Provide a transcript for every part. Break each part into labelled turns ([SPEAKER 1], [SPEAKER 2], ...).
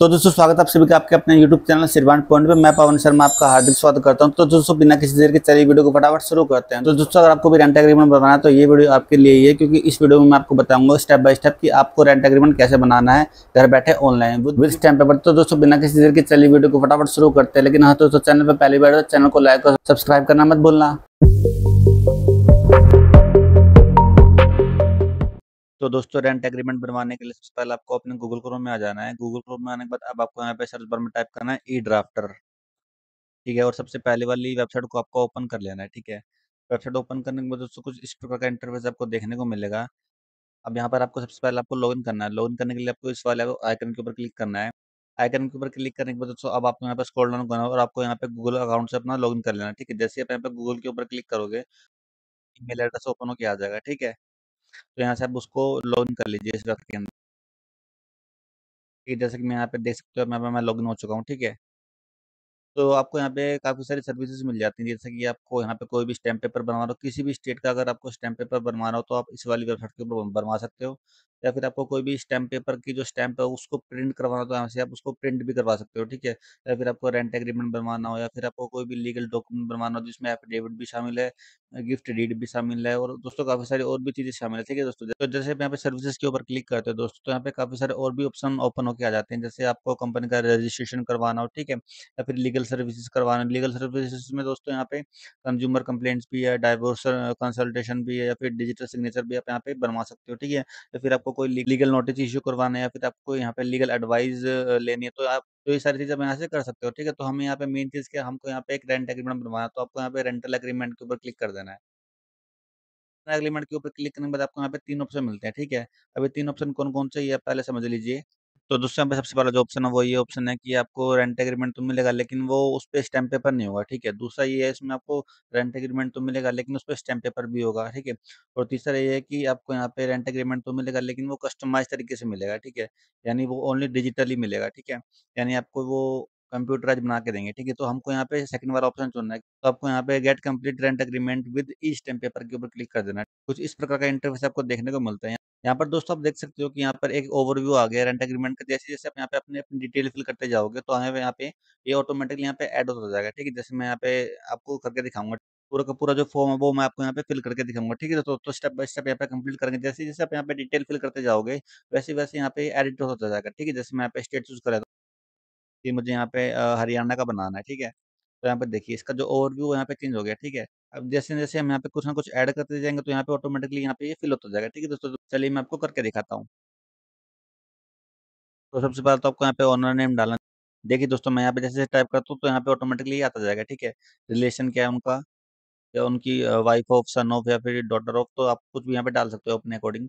[SPEAKER 1] तो दोस्तों स्वागत आप सभी का आपके अपने YouTube चैनल सिरवान पॉइंट पे मैं पवन शर्मा आपका हार्दिक स्वागत करता हूं तो दोस्तों बिना किसी देर के चलिए वीडियो को फटाफट शुरू करते हैं तो दोस्तों अगर आपको भी रेंट एग्रीमेंट बनाना है तो ये वीडियो आपके लिए ही है क्योंकि इस वीडियो में मैं आपको बताऊंगा स्टेप बाय स्टेप की आपको रेंट एग्रीमेंट कैसे बनाना है घर बैठे ऑनलाइन विद स्टैम्प पेपर तो दोस्तों बिना किसी देर के चलिए वीडियो को फटाफट शुरू करते हैं लेकिन हाँ दोस्तों चैनल पर पहली बार तो चैनल को लाइक और सब्सक्राइब करना मत बोलना तो दोस्तों रेंट एग्रीमेंट बनवाने के लिए सबसे पहले आपको अपने गूगल क्रोम में आ जाना है गूगल क्रोम में आने के बाद अब आपको यहाँ पे सर्च बार में टाइप करना है ई ड्राफ्टर ठीक है और सबसे पहले वाली वेबसाइट को आपको ओपन कर लेना है ठीक है वेबसाइट ओपन करने के बाद दोस्तों कुछ इस प्रकार का इंटरफेस आपको देखने को मिलेगा अब यहाँ पर आपको सबसे पहले आपको लॉगिन करना है लॉगिन करने के लिए आपको इस वाले आइकन के ऊपर क्लिक करना है आइकन के ऊपर क्लिक करने के बाद दोस्तों अब आपको यहाँ पे स्क्रॉल डाउन करना और आपको यहाँ पे गूगल अकाउंट से अपना लॉगिन कर लेना है ठीक है जैसे आप यहाँ पे गूगल के ऊपर क्लिक करोगे ई मेल एड्रेस ओपन होकर आ जाएगा ठीक है तो यहाँ से आप उसको लॉग इन कर लीजिए इस वक्त के अंदर ठीक है जैसे कि मैं यहाँ पे देख सकते हो मैं मैं लॉग इन हो चुका हूँ ठीक है तो आपको यहाँ पे काफ़ी सारी सर्विसेज मिल जाती हैं जैसे कि आपको यहाँ पे कोई भी स्टैम्प पेपर बनवा रहा हो किसी भी स्टेट का अगर आपको स्टैम्प पेपर बनवाना हो तो आप इस वाली वेबसाइट के ऊपर बनवा सकते हो या फिर आपको कोई भी स्टैम्प पेपर की जो स्टैम्प है उसको प्रिंट करवाना तो यहाँ से आप उसको प्रिंट भी करवा सकते हो ठीक है या फिर आपको रेंट एग्रीमेंट बनवाना हो या फिर आपको कोई भी लीगल डॉक्यूमेंट बनवाना हो जिसमें एफिडेविट भी शामिल है गिफ्ट डीड भी शामिल है और दोस्तों काफ़ी सारी और भी चीज़ें शामिल है ठीक है दोस्तों तो जैसे यहाँ पे सर्विसेज के ऊपर क्लिक करते हो दोस्तों तो यहाँ पे काफ़ी सारे और भी ऑप्शन ओपन होकर आ जाते हैं जैसे आपको कंपनी का रजिस्ट्रेशन करवाना हो ठीक है या फिर लीगल सर्विसेज करवाना लीगल सर्विसेज में दोस्तों यहाँ पे कंज्यूमर कंप्लेंट्स भी है डाइवोर्स कंसल्टेशन भी है या फिर डिजिटल सिग्नेचर भी आप यहाँ पे बनवा सकते हो ठीक है या फिर आपको कोई लीगल नोटिस इश्यू करवाना है या फिर आपको यहाँ पे लीगल एडवाइस लेनी है तो आप तो ये सारी चीज़ यहाँ से कर सकते हो ठीक है तो हमें यहाँ पे मेन चीज़ क्या हमको यहाँ पे एक रेंट एग्रीमेंट बनवाना तो आपको यहाँ पे रेंटल एग्रीमेंट के ऊपर क्लिक कर देना है एग्रीमेंट के ऊपर क्लिक करने के बाद आपको यहाँ पे तीन ऑप्शन मिलते हैं ठीक है अभी तीन ऑप्शन कौन कौन से ये पहले समझ लीजिए तो दोस्तों यहाँ पे सबसे पहला जो ऑप्शन है वो ये ऑप्शन है कि आपको रेंट एग्रीमेंट तो मिलेगा लेकिन वो उस पर स्टैम्प पेपर नहीं होगा ठीक है दूसरा ये है इसमें आपको रेंट एग्रीमेंट तो मिलेगा लेकिन उस पर स्टैम्प पेपर भी होगा ठीक है और तीसरा ये है कि आपको यहाँ पे रेंट एग्रीमेंट तो मिलेगा लेकिन वो कस्टमाइज तरीके से मिलेगा ठीक है यानी वो ओनली डिजिटली मिलेगा ठीक है यानी आपको वो कंप्यूटराइज बना के देंगे ठीक है तो हमको यहाँ पे सेकंड वाला ऑप्शन चुनना है तो आपको यहाँ पे get complete rent agreement with E stamp paper के ऊपर क्लिक कर देना है कुछ इस प्रकार का इंटरफेस आपको देखने को मिलता है यहाँ पर दोस्तों आप देख सकते हो कि यहाँ पर एक ओवरव्यू आ गया रेंट एग्रीमेंट का जैसे जैसे आप यहाँ पे अपने अपनी डिटेल फिल करते जाओगे तो हमें यहाँ पे ये ऑटोमेटिकली यहाँ पे ऐड होता जाएगा ठीक है जैसे मैं यहाँ पे आपको करके दिखाऊंगा पूरा का पूरा जो फॉर्म है वो मैं आपको यहाँ पे फिल करके दिखाऊंगा ठीक है तो स्टेप बाय स्टेप यहाँ पे कंप्लीट करेंगे जैसे जैसे आप यहाँ पे डिटेल फिल करते जाओगे वैसे वैसे यहाँ पे एडिट होता जाएगा ठीक है जैसे मैं यहाँ पे स्टेट चूज करा कि मुझे यहाँ पे हरियाणा का बनाना है ठीक है तो यहाँ पे देखिए इसका जो ओवरव्यू यहाँ पे चेंज हो गया, ठीक है? अब जैसे-जैसे हम यहाँ पे कुछ ना कुछ ऐड करते जाएंगे तो यहाँ पे ऑटोमेटिकली यहाँ पे ये फिल होता जाएगा, ठीक है दोस्तों? चलिए मैं आपको करके दिखाता हूँ। तो सबसे पहले तो आपको यहाँ पे ऑनर नेम डालना देखिए दोस्तों मैं यहाँ पे जैसे-जैसे टाइप करता हूँ तो यहाँ पे ऑटोमेटिकली आता जाएगा, ठीक है? रिलेशन क्या है उनका, या उनकी वाइफ ऑफ, सन ऑफ या फिर डॉटर ऑफ तो आप कुछ भी यहाँ पे डाल सकते हो अपने अकॉर्डिंग।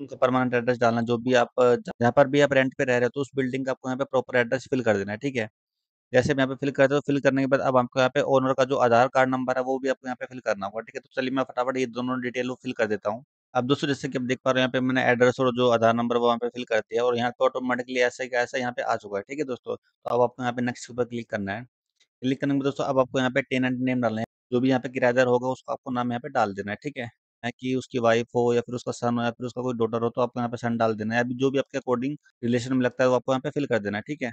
[SPEAKER 1] उनका परमानेंट एड्रेस डालना जो भी आप जहाँ पर भी आप रेंट पे रह रहे हो तो उस बिल्डिंग का आपको यहाँ पे प्रॉपर एड्रेस फिल कर देना है ठीक है जैसे मैं यहाँ पे फिल करते हो फिल करने के बाद अब आपको यहाँ पे ओनर का जो आधार कार्ड नंबर है वो भी आपको यहाँ पे फिल करना होगा ठीक है तो चलिए मैं फटाफट ये दोनों डिटेल वो फिल कर देता हूँ अब दोस्तों जैसे कि आप देख पा रहे हो यहाँ पे मैंने एड्रेस और जो आधार नंबर वो यहाँ पे फिल कर दिया और यहाँ पे ऑटोमेटिकली ऐसा का ऐसा यहाँ पे आ चुका है ठीक है दोस्तों तो अब आपको यहाँ पे नेक्स्ट ऊपर क्लिक करना है क्लिक करने के दोस्तों अब आपको यहाँ पे टेनेंट नेम डालना है जो भी यहाँ पे किराएदार होगा उसका आपको नाम यहाँ पे डाल देना है ठीक है है कि उसकी वाइफ हो या फिर उसका सन हो या फिर उसका कोई डॉटर हो तो आपको यहाँ पे सन डाल देना है अभी जो भी आपके अकॉर्डिंग रिलेशन में लगता है वो आपको यहाँ पे फिल कर देना है ठीक है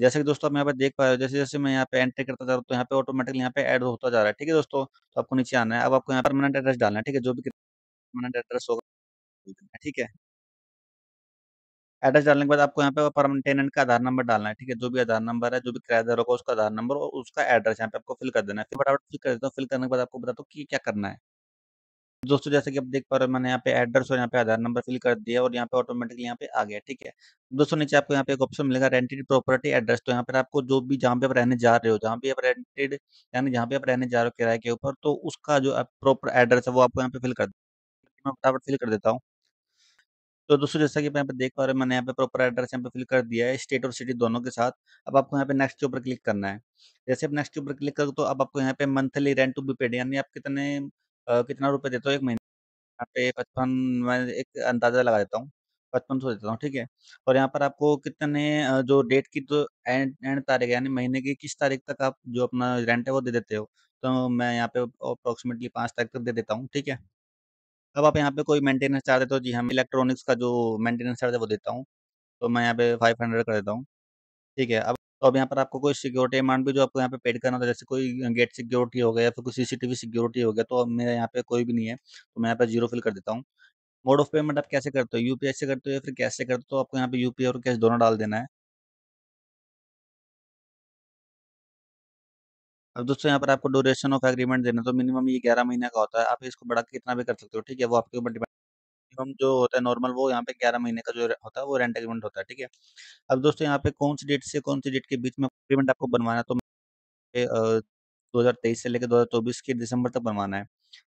[SPEAKER 1] जैसे कि दोस्तों आप यहाँ पे देख पा रहे हो जैसे जैसे मैं यहाँ पे एंट्री करता जा रहा हूँ तो यहाँ पे ऑटोमेटिकली यहाँ पे ऐड होता जा रहा है ठीक है दोस्तों तो आपको नीचे आना है अब आपको यहाँ परमानेंट एड्रेस डालना है ठीक है जो भी परमानेंट एड्रेस होगा ठीक है एड्रेस डालने के बाद आपको यहाँ पे परमानेंट टेनेंट का आधार नंबर डालना है ठीक है जो भी आधार नंबर है जो भी किराएदार होगा उसका आधार नंबर और उसका एड्रेस यहाँ पे आपको फिल कर देना है फिर फटाफट फिल कर देता हूँ फिल करने के बाद आपको बताता हूँ कि क्या करना है दोस्तों जैसे कि आप देख पा रहे हो मैंने यहाँ पे एड्रेस और यहाँ पे आधार नंबर फिल कर दिया और यहाँ पे ऑटोमेटिकली यहाँ पे आ गया ठीक है दोस्तों नीचे आपको यहाँ पे एक ऑप्शन मिलेगा रेंटेड प्रॉपर्टी एड्रेस तो यहाँ पर आपको जो भी जहाँ पे आप रहने जा रहे हो जहाँ भी आप रेंटेड यानी जहाँ पे आप रहने जा रहे हो किराए के ऊपर तो उसका जो प्रॉपर एड्रेस है वो आपको यहाँ पे फिल कर मैं फटाफट फिल कर देता हूँ तो दोस्तों जैसा कि आप यहाँ पे देख पा रहे हैं मैंने यहाँ पे प्रॉपर एड्रेस यहाँ पे फिल कर दिया है स्टेट और सिटी दोनों के साथ अब आपको यहाँ पे नेक्स्ट के ऊपर क्लिक करना है जैसे आप नेक्स्ट के ऊपर क्लिक करो तो अब आपको यहाँ पे monthly rent to be paid यानी आप कितने आ, कितना रुपये देते हो एक महीने यहाँ पे पचपन मैं एक अंदाजा लगा देता हूँ पचपन सौ देता हूँ ठीक है और यहाँ पर आपको कितने जो डेट की तो एंड एंड तारीख यानी महीने की किस तारीख तक आप जो अपना रेंट है वो दे देते हो तो मैं यहाँ पे अप्रोक्सीमेटली पाँच तारीख तक दे देता हूँ ठीक है अब आप यहाँ पे कोई मेंटेनेंस चाहते तो जी हम हाँ, इलेक्ट्रॉनिक्स का जो मेंटेनेंस चार्ज है वो देता हूँ तो मैं यहाँ पे फाइव हंड्रेड कर देता हूँ ठीक है अब तो अब यहाँ पर आपको कोई सिक्योरिटी अमाउंट भी जो आपको यहाँ पे पेड करना होता है जैसे कोई गेट सिक्योरिटी हो गया या फिर कोई सीसीटीवी सिक्योरिटी हो गया तो अब मेरा यहाँ पे कोई भी नहीं है तो मैं यहाँ पर जीरो फिल कर देता हूँ मोड ऑफ पेमेंट आप कैसे करते हो यूपीआई से करते हो या फिर कैश से करते हो तो आपको यहाँ पे यूपीआई और कैश दोनों डाल देना है अब दोस्तों यहाँ पर आपको ड्यूरेशन ऑफ एग्रीमेंट देना तो मिनिमम ये ग्यारह महीने का होता है आप इसको बड़ा कितना भी कर सकते हो ठीक है वो आपके ऊपर डिपेंड मिनिमम जो होता है नॉर्मल वो यहाँ पे ग्यारह महीने का जो होता है वो रेंट एग्रीमेंट होता है ठीक है अब दोस्तों यहाँ पे कौन सी डेट से कौन सी डेट के बीच में एग्रीमेंट आपको बनवाना तो दो हज़ार तेईस से लेकर दो हज़ार चौबीस के दिसंबर तक बनवाना है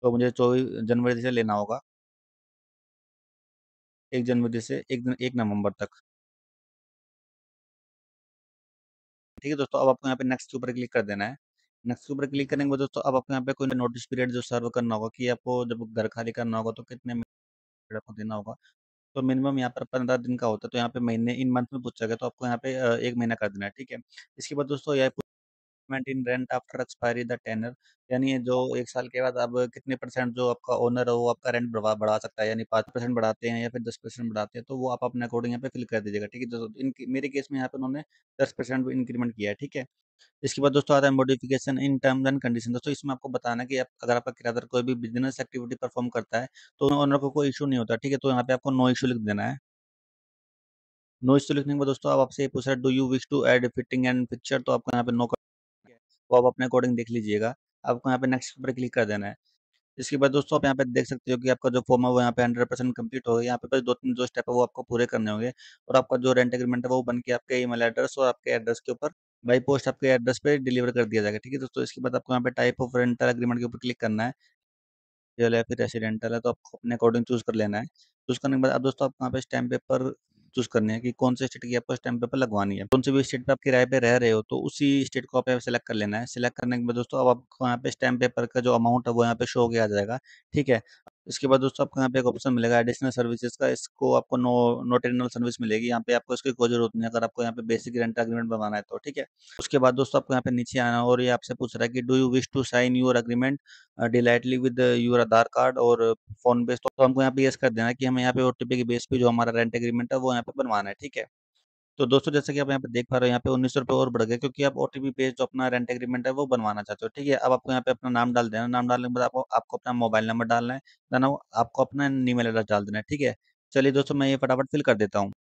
[SPEAKER 1] तो मुझे चौबीस जनवरी से लेना होगा एक जनवरी से एक एक नवंबर तक ठीक है दोस्तों अब आपको यहाँ पे नेक्स्ट के ऊपर क्लिक कर देना है नेक्स्ट के ऊपर क्लिक करेंगे दोस्तों अब आपको यहाँ पे कोई नोटिस पीरियड जो सर्व करना होगा कि आपको जब घर खाली करना होगा तो कितने आपको देना होगा तो मिनिमम यहाँ पर पंद्रह दिन का होता है तो यहाँ पे महीने इन मंथ में पूछा गया तो आपको यहाँ पे एक महीना कर देना है ठीक है इसके बाद दोस्तों यहाँ investment in rent after expiry the tenure यानी जो हाँ। एक साल के बाद अब कितने परसेंट जो आपका ओनर है वो आपका रेंट बढ़ा बढ़ा सकता है यानी पाँच परसेंट बढ़ाते हैं या फिर दस परसेंट बढ़ाते हैं तो वो आप अपने अकॉर्डिंग यहाँ पे फिल कर दीजिएगा ठीक है दोस्तों मेरे केस में यहाँ पे उन्होंने दस परसेंट इंक्रीमेंट किया है ठीक है इसके बाद दोस्तों आता है modification in terms and condition दोस्तों इसमें आपको बताना कि आप अगर आपका किरादार कोई भी बिजनेस एक्टिविटी परफॉर्म करता है तो ओनर को कोई इशू नहीं होता ठीक है तो यहाँ पे आपको नो इशू लिख देना है नो इशू लिखने के बाद दोस्तों आपसे पूछ रहा है do you wish to add fitting and picture तो आपको यहाँ पे नो वो तो आप अपने अकॉर्डिंग देख लीजिएगा। आपको यहाँ पे नेक्स्ट पर क्लिक कर देना है। इसके बाद दोस्तों आप यहाँ पे देख सकते हो कि आपका जो फॉर्म है वो यहाँ पे हंड्रेड परसेंट कम्प्लीट होगा यहाँ पे बस 2-3 जो स्टेप है वो आपको पूरे करने होंगे और आपका जो रेंट एग्रीमेंट है वो बन के आपके ईमेल एड्रेस और आपके एड्रेस के ऊपर बाई पोस्ट आपके एड्रेस पे डिलीवर कर दिया जाएगा। ठीक है दोस्तों? इसके बाद आपको यहाँ पे टाइप ऑफ रेंटल एग्रीमेंट के ऊपर क्लिक करना है। या फिर रेसिडेंटल है तो आपको अपने अकॉर्डिंग चूज़ कर लेना है। चूज़ करने के बाद अब दोस्तों आप यहाँ पे स्टैम्प पेपर चूज करने हैं कि कौन से स्टेट की आपको इस टाइम पेपर लगवानी है कौन से भी स्टेट पर आप किराए पे रह रहे हो तो उसी स्टेट को आप सेलेक्ट कर लेना है सिलेक्ट करने के बाद दोस्तों अब आपको यहाँ पे स्टैम्प पेपर का जो अमाउंट है वो यहाँ पे शो किया जाएगा ठीक है इसके बाद दोस्तों आपको यहाँ पे एक ऑप्शन मिलेगा एडिशनल सर्विसेज का इसको आपको नो नॉट सर्विस मिलेगी यहाँ पे आपको इसकी कोई जरूरत नहीं अगर आपको यहाँ पे बेसिक रेंट अग्रीमेंट बनाना है तो ठीक है उसके बाद दोस्तों आपको यहाँ पे नीचे आना और ये आपसे पूछ रहा है कि do you wish to sign your agreement digitally with your Aadhaar card और फोन बेस तो हमको यहाँ पे यस कर देना की हमें यहाँ पे ओटीपी के बेस पे जो हमारा रेंट अग्रीमेंट है वो यहाँ पे बनवाना है ठीक है तो दोस्तों जैसे कि आप यहाँ पे देख पा रहे हो यहाँ पे उन्नीस सौ और बढ़ गए क्योंकि आप ओटीपी पेज जो अपना रेंट एग्रीमेंट है वो बनवाना चाहते हो ठीक है अब आपको यहाँ पे अपना नाम डाल देना नाम डालने के बाद आपको आपको अपना मोबाइल नंबर डालना है देन आपको अपना ईमेल एड्रेस डाल देना है ठीक है चलिए दोस्तों मैं ये फटाफट फिल कर देता हूँ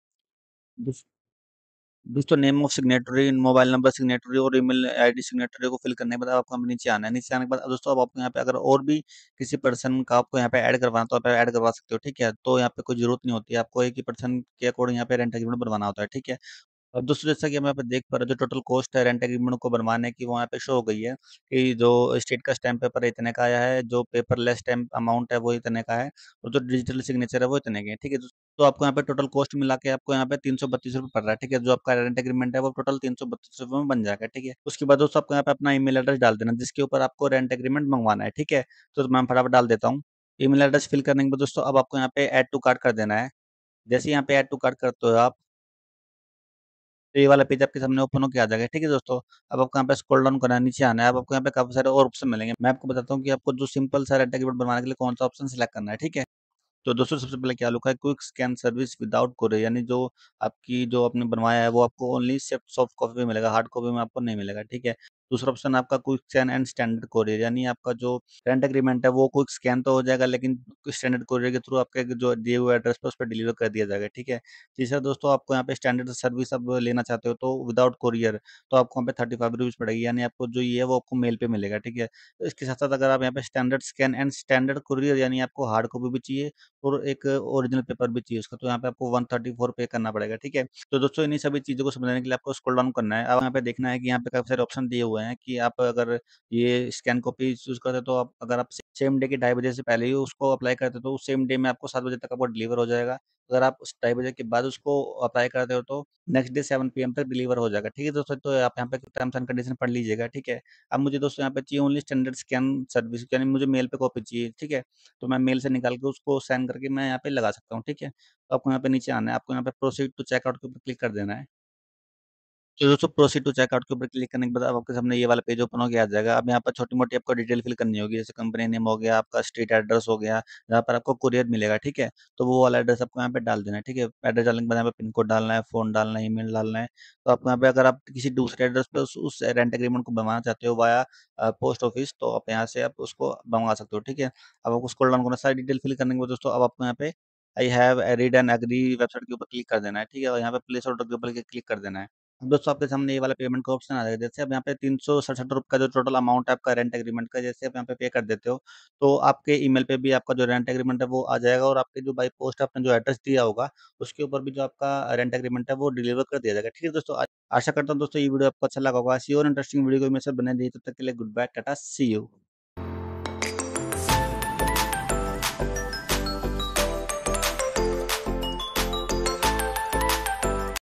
[SPEAKER 1] दोस्तों name of signatory mobile number signatory और ईमेल आईडी सिग्नेटरी को फिल करने के बाद आपको नीचे आना है नीचे आने के बाद दोस्तों अब आपको यहाँ पे अगर और भी किसी पर्सन का आपको यहाँ पे ऐड करवाना तो आप ऐड करवा सकते हो ठीक है तो यहाँ पे कोई जरूरत नहीं होती है आपको एक ही पर्सन के अकॉर्डिंग यहाँ पे रेंट एग्रीमेंट बनवाना होता है ठीक है अब दोस्तों जैसा कि हम यहाँ पे देख पा रहे जो टोटल कॉस्ट है रेंट एग्रीमेंट को बनवाने की वहाँ पे शो हो गई है कि जो स्टेट का स्टैम्प पेपर है इतने का आया है जो पेपरलेस स्टैम्प अमाउंट है वो इतने का है और जो डिजिटल सिग्नेचर है वो इतने के ठीक है तो आपको यहाँ पे टोटल कॉस्ट मिला के आपको यहाँ पे तीन सौ बत्तीस रुपये पड़ रहा है ठीक है जो आपका रेंट एग्रीमेंट है वो टोटल तीन सौ बत्तीस रुपये में बन जाएगा ठीक है उसके बाद दोस्तों आपको यहाँ पे अपना ईमेल एड्रेस डाल देना जिसके ऊपर आपको रेंट एग्रीमेंट मंगवाना है ठीक है तो मैं फटाफट डाल देता हूँ ईमेल एड्रेस फिल करने के बाद दोस्तों अब आपको यहाँ पे एड टू कार्ड कर देना है जैसे यहाँ पे एड टू कार्ड करते हो आप तो ये वाला पेज आपके सामने ओपन होकर आ जाएगा ठीक है दोस्तों अब आपको यहाँ पे स्क्रॉल डाउन करना है नीचे आना है अब आपको यहाँ पे काफी सारे और ऑप्शन मिलेंगे मैं आपको बताता हूँ कि आपको जो सिंपल सा रेटा बनाने के लिए कौन सा ऑप्शन सिलेक्ट करना है ठीक है तो दोस्तों सबसे पहले क्या लुका है quick scan service without courier यानी जो आपकी जो आपने बनवाया है वो आपको ओनली सिर्फ सॉफ्ट कॉपी में मिलेगा हार्ड कॉपी में आपको नहीं मिलेगा ठीक है दूसरा ऑप्शन आपका quick scan and standard courier यानी आपका जो रेंट एग्रीमेंट है वो क्विक स्कैन तो हो जाएगा लेकिन स्टैंडर्ड कोरियर के थ्रू आपके जो दिए हुए एड्रेस पर उस पर डिलीवर कर दिया जाएगा ठीक है तीसरा दोस्तों आपको यहाँ पे स्टैंडर्ड सर्विस अब लेना चाहते हो तो विदाउट कोरियर तो आपको यहाँ पे थर्टी फाइव रुपीज़ पड़ेगी यानी आपको जो ये है वो आपको मेल पे मिलेगा ठीक है तो इसके साथ साथ अगर आप यहाँ पे standard scan and standard courier यानी आपको हार्ड कॉपी भी चाहिए और एक ओरिजिनल पेपर भी चाहिए उसका तो यहाँ पे आपको वन थर्टी फोर पे करना पड़ेगा ठीक है तो दोस्तों इन्हीं सभी चीज़ों को समझाने के लिए आपको स्कूल डाउन करना है अब यहाँ पे देखना है कि यहाँ पे काफी सारे ऑप्शन दिए हुए हुए हैं कि आप अगर ये स्कैन कॉपी चूज करते तो आप अगर आप सेम डे के ढाई बजे से पहले ही उसको अप्लाई करते तो सेम डे में आपको सात बजे तक आपको डिलीवर हो जाएगा अगर आप उस ढाई बजे के बाद उसको अप्लाई करते हो तो नेक्स्ट डे सेवन पी तक डिलीवर हो जाएगा ठीक है दोस्तों तो आप यहाँ पे टर्म्स एंड कंडीशन पढ़ लीजिएगा ठीक है अब मुझे दोस्तों यहाँ पे चाहिए ओनली स्टैंडर्ड स्कैन सर्विस यानी मुझे मेल पे कॉपी चाहिए ठीक है तो मैं मेल से निकाल के उसको सेंड करके मैं यहाँ पे लगा सकता हूँ ठीक है तो आपको यहाँ पे नीचे आना है आपको यहाँ पे प्रोसीड टू चेकआउट के ऊपर क्लिक कर देना है तो दोस्तों प्रोसीड टू चेकआउट के ऊपर क्लिक करने के बाद आपके सामने ये वाला पेज ओपन गया आ जाएगा अब यहाँ पर छोटी मोटी आपको डिटेल फिल करनी होगी जैसे कंपनी नेम हो गया आपका स्ट्रीट एड्रेस हो गया जहाँ पर आपको कुरियर मिलेगा ठीक है तो वो वाला एड्रेस आपको यहाँ पे डाल देना है ठीक है एड्रेस डालने के बाद यहाँ पर पिन कोड डालना है फोन डालना है ई डालना है तो आपको यहाँ पे अगर आप किसी दूसरे एड्रेस पर उस रेंट एग्रीमेंट को बनवाना चाहते हो वाया पोस्ट ऑफिस तो आप यहाँ से आप उसको बनवा सकते हो ठीक है अब आपको स्कॉल डाउन करना सारी डिटेल फिल करने के बाद दोस्तों अब आपको यहाँ पे I have read and agree website के ऊपर क्लिक कर देना है ठीक है और यहाँ पे प्लेस ऑर्डर के ऊपर क्लिक कर देना है दोस्तों आपके सामने ये वाला पेमेंट का ऑप्शन आ जाएगा जैसे आप यहाँ पे तीन सौ सड़सठ रुपये का जो टोटल अमाउंट है आपका रेंट एग्रीमेंट का जैसे आप यहाँ पे पे कर देते हो तो आपके ईमेल पे भी आपका जो रेंट एग्रीमेंट है वो आ जाएगा और आपके जो बाई पोस्ट आपने जो एड्रेस दिया होगा उसके ऊपर भी जो आपका रेंट एग्रीमेंट है वो डिलीवर कर दिया जाएगा ठीक है दोस्तों आशा करता हूँ दोस्तों ये वीडियो आपको अच्छा लगा होगा सी और इंटरेस्टिंग वीडियो को मेरे साथ बने दी तब तक के लिए good bye tata see you